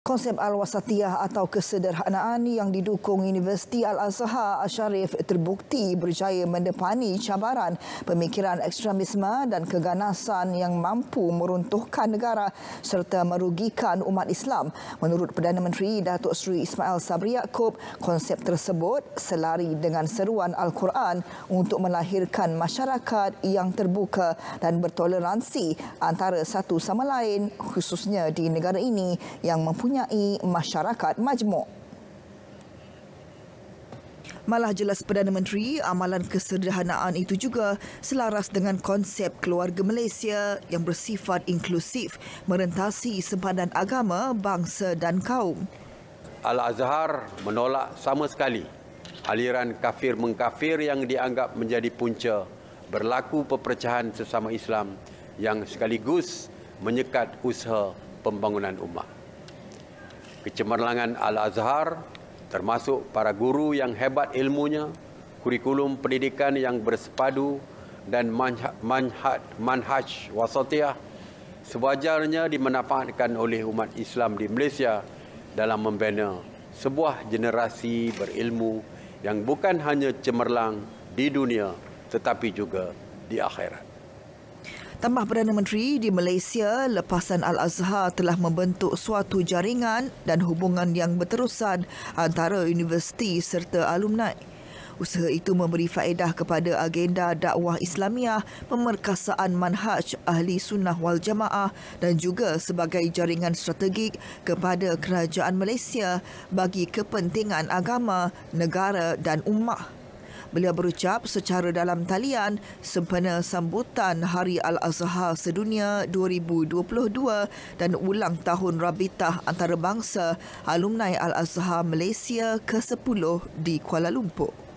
Konsep al-wasatiyah atau kesederhanaan yang didukung Universiti Al-Azhar Asharif terbukti berjaya mendepani cabaran pemikiran ekstremisme dan keganasan yang mampu meruntuhkan negara serta merugikan umat Islam. Menurut Perdana Menteri Datuk Seri Ismail Sabri Yaakob, konsep tersebut selari dengan seruan Al-Quran untuk melahirkan masyarakat yang terbuka dan bertoleransi antara satu sama lain khususnya di negara ini yang mempunyai mempunyai masyarakat majmuk. Malah jelas Perdana Menteri, amalan kesederhanaan itu juga selaras dengan konsep keluarga Malaysia yang bersifat inklusif, merentasi sempadan agama, bangsa dan kaum. Al-Azhar menolak sama sekali aliran kafir-mengkafir yang dianggap menjadi punca berlaku pepercahan sesama Islam yang sekaligus menyekat usaha pembangunan umat kecemerlangan Al-Azhar termasuk para guru yang hebat ilmunya, kurikulum pendidikan yang bersepadu dan manhaj, manhaj wasatiyah sewajarnya dimanfaatkan oleh umat Islam di Malaysia dalam membina sebuah generasi berilmu yang bukan hanya cemerlang di dunia tetapi juga di akhirat. Tambah Perdana Menteri di Malaysia, lepasan Al-Azhar telah membentuk suatu jaringan dan hubungan yang berterusan antara universiti serta alumni. Usaha itu memberi faedah kepada agenda dakwah Islamiah, pemerkasaan manhaj ahli sunnah wal jamaah dan juga sebagai jaringan strategik kepada kerajaan Malaysia bagi kepentingan agama, negara dan ummah. Beliau berucap secara dalam talian sempena sambutan Hari Al-Azhar Sedunia 2022 dan ulang tahun Rabitah Antarabangsa Alumni Al-Azhar Malaysia ke-10 di Kuala Lumpur.